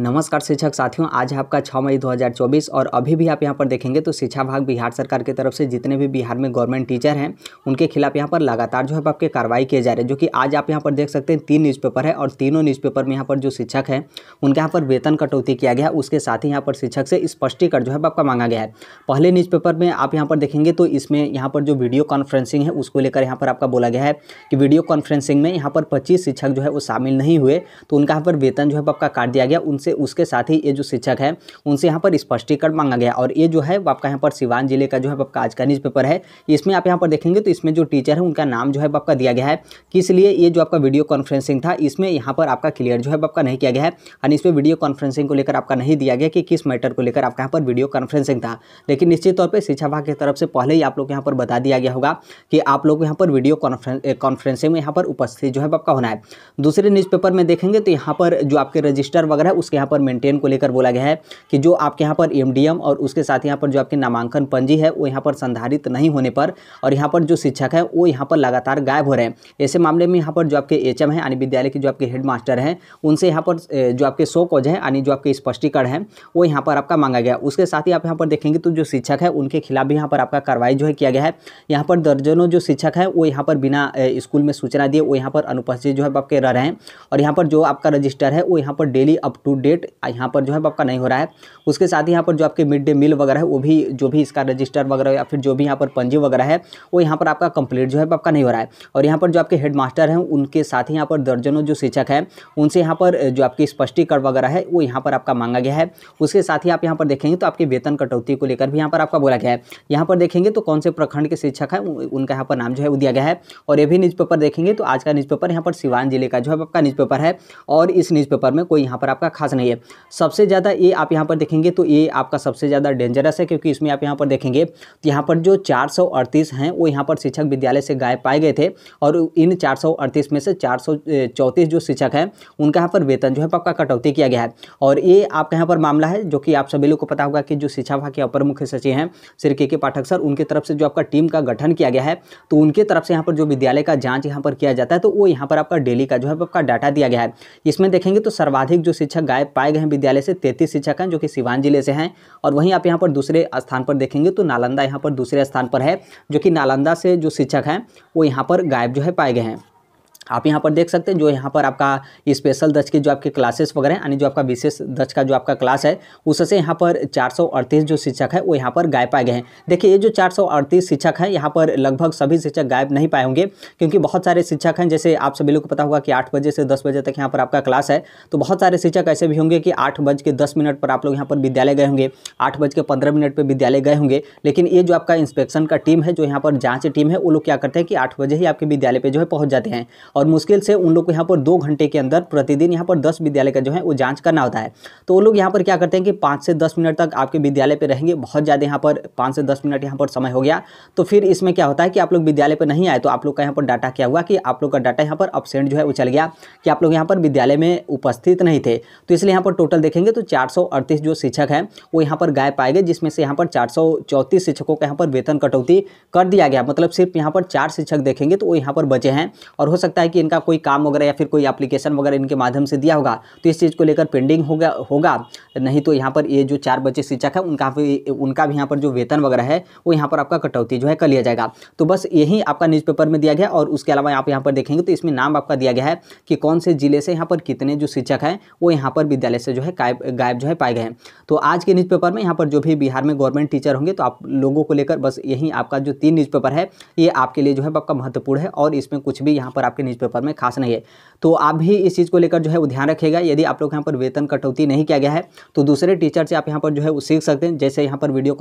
नमस्कार शिक्षक साथियों आज है आपका 6 मई 2024 और अभी भी आप यहां पर देखेंगे तो शिक्षा भाग बिहार सरकार की तरफ से जितने भी बिहार में गवर्नमेंट टीचर हैं उनके खिलाफ यहां पर लगातार जो है आपके कार्रवाई किए जा रहे हैं जो कि आज आप यहां पर देख सकते हैं तीन न्यूज़पेपर है और तीनों न्यूज़पेपर में यहाँ पर जो शिक्षक है उनके यहाँ पर वेतन कटौती किया गया उसके साथ ही यहाँ पर शिक्षक से स्पष्टीकरण जो है आपका मांगा गया है पहले न्यूज़पेपर में आप यहाँ पर देखेंगे तो इसमें यहाँ पर जो वीडियो कॉन्फ्रेंसिंग है उसको लेकर यहाँ पर आपका बोला गया है कि वीडियो कॉन्फ्रेंसिंग में यहाँ पर पच्चीस शिक्षक जो है वो शामिल नहीं हुए तो उनका यहाँ पर वेतन जो है आपका काट दिया गया उन उनसे उसके साथ ही ये जो शिक्षक है उनसे यहाँ पर स्पष्टीकरण मांगा गया और ये जो है वो आपका यहाँ पर सिवान जिले का जो है आपका आज का न्यूज़ पेपर है इसमें आप यहाँ पर देखेंगे तो इसमें जो टीचर है उनका नाम जो है आपका दिया गया है किस लिए ये जो आपका वीडियो कॉन्फ्रेंसिंग था इसमें यहाँ पर आपका क्लियर जो है आपका नहीं किया गया है यानी इसमें वीडियो कॉन्फ्रेंसिंग को लेकर आपका नहीं दिया गया कि किस मैटर को लेकर आपका यहाँ पर वीडियो कॉन्फ्रेंसिंग था लेकिन निश्चित तौर पर शिक्षा विभाग की तरफ से पहले ही आप लोग यहाँ पर बता दिया गया होगा कि आप लोग यहाँ पर वीडियो कॉन्फ्रेंसिंग में यहाँ पर उपस्थित जो है आपका होना है दूसरे न्यूज़पेपर में देखेंगे तो यहाँ पर जो आपके रजिस्टर वगैरह उसके आपके यहाँ पर मेंटेन को लेकर बोला गया है कि जो आपके यहाँ पर एमडीएम और उसके साथ यहाँ पर जो आपके नामांकन पंजी है वो यहाँ पर संधारित नहीं होने पर और यहाँ पर जो शिक्षक है वो यहाँ पर लगातार गायब हो रहे हैं ऐसे मामले में यहाँ पर जो आपके एच हैं यानी विद्यालय के जो आपके हेड मास्टर हैं उनसे यहाँ पर जो आपके शो कॉज हैं यानी जो आपके स्पष्टीकरण है वो यहाँ पर आपका मांगा गया उसके साथ ही आप यहाँ पर देखेंगे तो जो शिक्षक है उनके खिलाफ भी यहाँ पर आपका कार्रवाई जो है किया गया है यहाँ पर दर्जनों जो शिक्षक हैं वो यहाँ पर बिना स्कूल में सूचना दिए वो यहाँ पर अनुपस्थित जो है आपके रह रहे हैं और यहाँ पर जो आपका रजिस्टर है वो यहाँ पर डेली अप टू अपडेट यहाँ पर जो है आपका नहीं हो रहा है उसके साथ ही यहाँ पर जो आपके मिड डे मील वगैरह है वो भी जो भी इसका रजिस्टर वगैरह या फिर जो भी यहाँ पर पंजी वगैरह है वो यहाँ पर आपका कंप्लीट जो है आपका नहीं हो रहा है और यहाँ पर जो आपके हेड मास्टर हैं उनके साथ ही यहाँ पर दर्जनों जो शिक्षक हैं उनसे यहाँ पर जो आपकी स्पष्टीकरण वगैरह है वो यहाँ पर आपका मांगा गया है उसके साथ ही आप यहाँ पर देखेंगे तो आपकी वेतन कटौती को लेकर भी यहाँ पर आपका बोला गया है यहाँ पर देखेंगे तो कौन से प्रखंड के शिक्षक हैं उनका यहाँ पर नाम जो है वो दिया गया है और ये भी न्यूज़पेपर देखेंगे तो आज का न्यूज़पेपर यहाँ पर सिवान जिले का जो है आपका न्यूज़पेपर है और इस न्यूज़पेपर में कोई यहाँ पर आपका खास नहीं है सबसे ज़्यादा ये आप यहाँ पर देखेंगे तो ये आपका सबसे ज़्यादा डेंजरस है क्योंकि इसमें आप यहाँ पर देखेंगे तो यहाँ पर जो चार हैं वो यहाँ पर शिक्षक विद्यालय से गायब पाए गए थे और इन चार में से चार जो शिक्षक हैं उनका यहाँ पर वेतन जो है पक्का कटौती किया गया है और ये आपका यहाँ पर मामला है जो कि आप सभी लोग को पता होगा कि जो शिक्षा विभाग के अपर मुख्य सचिव हैं श्री के के पाठक सर उनकी तरफ से जो आपका टीम का गठन किया गया है तो उनके तरफ से यहाँ पर जो विद्यालय का जांच यहाँ पर किया जाता है तो वो यहाँ पर आपका डेली का जो है आपका डाटा दिया गया है इसमें देखेंगे तो सर्वाधिक जो शिक्षक गाय पाए पाए गए हैं विद्यालय से तैंतीस शिक्षक हैं जो कि सिवान जिले से हैं और वहीं आप यहाँ पर दूसरे स्थान पर देखेंगे तो नालंदा यहाँ पर दूसरे स्थान पर है जो कि नालंदा से जो शिक्षक हैं वो यहाँ पर गायब जो है पाए गए हैं आप यहाँ पर देख सकते हैं जो यहाँ पर आपका स्पेशल दच के जो आपके क्लासेस वगैरह यानी जो आपका विशेष दच का जो आपका क्लास है उससे यहाँ पर चार जो शिक्षक है वो यहाँ पर गायब पाए गए हैं देखिए ये जो चार शिक्षक हैं यहाँ पर लगभग सभी शिक्षक गायब नहीं पाए होंगे क्योंकि बहुत सारे शिक्षक हैं जैसे आप सभी लोग को पता होगा कि आठ बजे से दस बजे तक यहाँ पर आपका क्लास है तो बहुत सारे शिक्षक ऐसे भी होंगे कि आठ बज के दस मिनट पर आप लोग यहाँ पर विद्यालय गए होंगे आठ बज के पंद्रह मिनट पर विद्यालय गए होंगे लेकिन ये जो आपका इंस्पेक्शन का टीम है जो यहाँ पर जाँच टीम है वो लोग क्या करते हैं कि आठ बजे ही आपके विद्यालय पर जो है पहुँच जाते हैं और मुश्किल से उन लोग को यहाँ पर दो घंटे के अंदर प्रतिदिन यहाँ पर दस विद्यालय का जो है वो जाँच करना होता है तो वो लोग यहाँ पर क्या करते हैं कि पाँच से दस मिनट तक आपके विद्यालय पर रहेंगे बहुत ज़्यादा यहाँ पर पाँच से दस मिनट यहाँ पर समय हो गया तो फिर इसमें क्या होता है कि आप लोग विद्यालय पर नहीं आए तो आप लोग का यहाँ पर डाटा क्या हुआ कि आप लोग का डाटा यहाँ पर अपसेंट जो है वो चल गया कि आप लोग यहाँ पर विद्यालय में उपस्थित नहीं थे तो इसलिए यहाँ पर टोटल देखेंगे तो चार जो शिक्षक हैं वो यहाँ पर गायब पाए गए जिसमें से यहाँ पर चार शिक्षकों का यहाँ पर वेतन कटौती कर दिया गया मतलब सिर्फ यहाँ पर चार शिक्षक देखेंगे तो वो यहाँ पर बचे हैं और हो सकता है है कि इनका कोई काम वगैरह या फिर कोई एप्लीकेशन वगैरह इनके माध्यम से दिया होगा तो इस चीज़ को लेकर पेंडिंग होगा होगा नहीं तो यहाँ पर ये जो चार बच्चे शिक्षक हैं उनका भी उनका भी यहाँ पर जो वेतन वगैरह है वो यहाँ पर आपका कटौती जो है कर लिया जाएगा तो बस यही आपका न्यूज़पेपर में दिया गया और उसके अलावा आप यहाँ पर देखेंगे तो इसमें नाम आपका दिया गया है कि कौन से जिले से यहाँ पर कितने जो शिक्षक हैं वो यहाँ पर विद्यालय से जो है गायब जो है पाए गए तो आज के न्यूज़पेपर में यहाँ पर जो भी बिहार में गवर्नमेंट टीचर होंगे तो आप लोगों को लेकर बस यही आपका जो तीन न्यूज़पेपर है ये आपके लिए जो है आपका महत्वपूर्ण है और इसमें कुछ भी यहाँ पर आपके न्यूज़पेपर में खास नहीं है तो आप भी इस चीज़ को लेकर जो है वो ध्यान रखिएगा यदि आप लोग यहाँ पर वेतन कटौती नहीं किया गया है तो दूसरे टीचर से आप यहाँ पर जो है वो सीख सकते हैं जैसे यहाँ पर वीडियो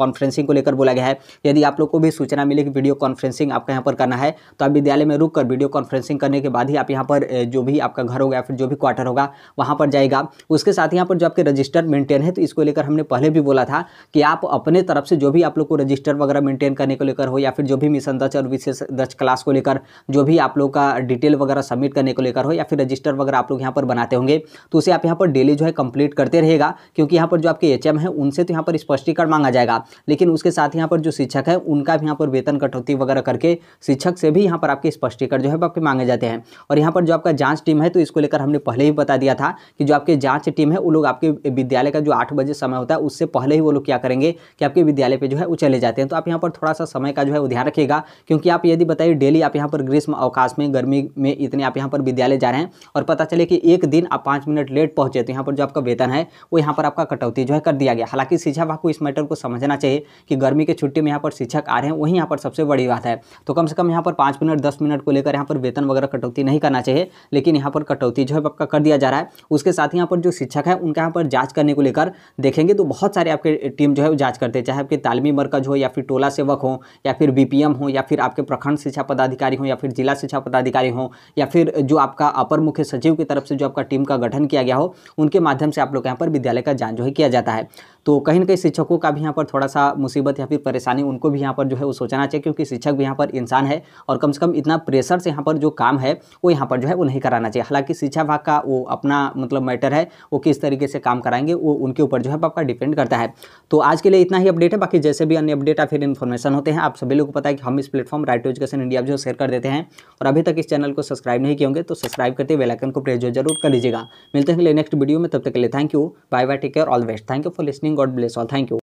कॉन्फ्रेंसिंग को लेकर बोला गया है यदि आप लोग को भी सूचना मिले कि वीडियो कॉन्फ्रेंसिंग आपका यहाँ पर करना है तो आप विद्यालय में रुक कर वीडियो कॉन्फ्रेंसिंग करने के बाद ही आप यहाँ पर जो भी आपका घर होगा फिर जो भी क्वार्टर होगा वहाँ पर जाएगा उसके साथ यहाँ पर जो आपके रजिस्टर मेंटेन है तो इसको लेकर हमने पहले भी बोला था कि आप अपने तरफ से जो भी आप लोग को रजिस्टर वगैरह मेंटेन करने को लेकर हो या फिर जो भी मिशन दस और विशेष दक्ष क्लास को लेकर जो भी आप लोग का डिटेल वगैरह सबमिट करने को लेकर हो या फिर रजिस्टर वगैरह आप लोग यहाँ पर बनाते होंगे तो उसे आप यहाँ पर डेली जो है कंप्लीट करते रहेगा क्योंकि यहाँ पर जो आपके एच है उनसे तो यहाँ पर स्पष्टीकरण मांगा जाएगा लेकिन उसके साथ यहाँ पर जो शिक्षक है उनका भी यहाँ पर वेतन कटौती वगैरह करके शिक्षक से भी यहाँ पर आपके स्पष्टीकरण जो है आपके मांगे जाते हैं और यहाँ पर जो आपका जाँच टीम है तो इसको लेकर हमने पहले ही बता दिया था कि जो आपके जाँच टीम है वो लोग आपके विद्यालय का जो आठ बजे समय होता है उससे पहले ही वो लोग क्या करेंगे कि आपके विद्यालय पर जो है वो चले जाते हैं तो आप यहाँ पर थोड़ा सा समय का जो है वो ध्यान रखिएगा क्योंकि आप यदि बताइए डेली आप यहाँ पर ग्रीष्म अवकाश में गर्मी में इतने आप यहाँ पर विद्यालय जा रहे हैं और पता चले कि एक दिन आप पाँच मिनट लेट पहुँचे तो यहाँ पर जो आपका वेतन है वो यहाँ पर आपका कटौती जो है कर दिया गया हालांकि शिक्षा विभाग को इस मैटर को समझना चाहिए कि गर्मी की छुट्टी में यहाँ पर शिक्षक आ रहे हैं वही यहाँ पर सबसे बड़ी बात है तो कम से कम यहाँ पर पाँच मिनट दस मिनट को लेकर यहाँ पर वेतन वगैरह कटौती नहीं करना चाहिए लेकिन यहाँ पर कटौती जो है आपका कर दिया जा रहा है उसके साथ यहाँ पर जो शिक्षक है उनका यहाँ पर जाँच करने को लेकर देखेंगे तो बहुत सारे आपके टीम जो है वो जाँच करते हैं चाहे आपके तालमी मरकज हो या फिर टोला सेवक हो या फिर बीपीएम हो या फिर आपके प्रखंड शिक्षा पदाधिकारी हो या फिर जिला शिक्षा पदाधिकारी अधिकारी हों या फिर जो आपका अपर मुख्य सचिव की तरफ से जो आपका टीम का गठन किया गया हो उनके माध्यम से आप लोग यहाँ पर विद्यालय का जान जो है किया जाता है तो कहीं ना कहीं शिक्षकों का भी यहाँ पर थोड़ा सा मुसीबत या फिर परेशानी उनको भी यहाँ पर जो है वो सोचना चाहिए क्योंकि शिक्षक भी यहाँ पर इंसान है और कम से कम इतना प्रेशर से यहाँ पर जो काम है वो यहाँ पर जो है वो नहीं कराना चाहिए हालांकि शिक्षा भाग का वो अपना मतलब मैटर है वो किस तरीके से काम कराएंगे वो उनके ऊपर जो है आपका डिपेंड करता है तो आज के लिए इतना ही अपडेट है बाकी जैसे भी अन्य अपडेट या फिर इन्फॉर्मेशन होते हैं आप सभी लोग को पता है कि हम इस platform right to education India जो शेयर कर देते हैं और अभी तक इस चैनल को सब्सक्राइब नहीं किए होंगे तो सब्सक्राइब करते बेलाइकन को प्रेस जरूर कर लीजिएगा मिलते हैं अगले नेक्स्ट वीडियो में तब तक के लिए thank you bye bye take care all best thank you for listening God bless all thank you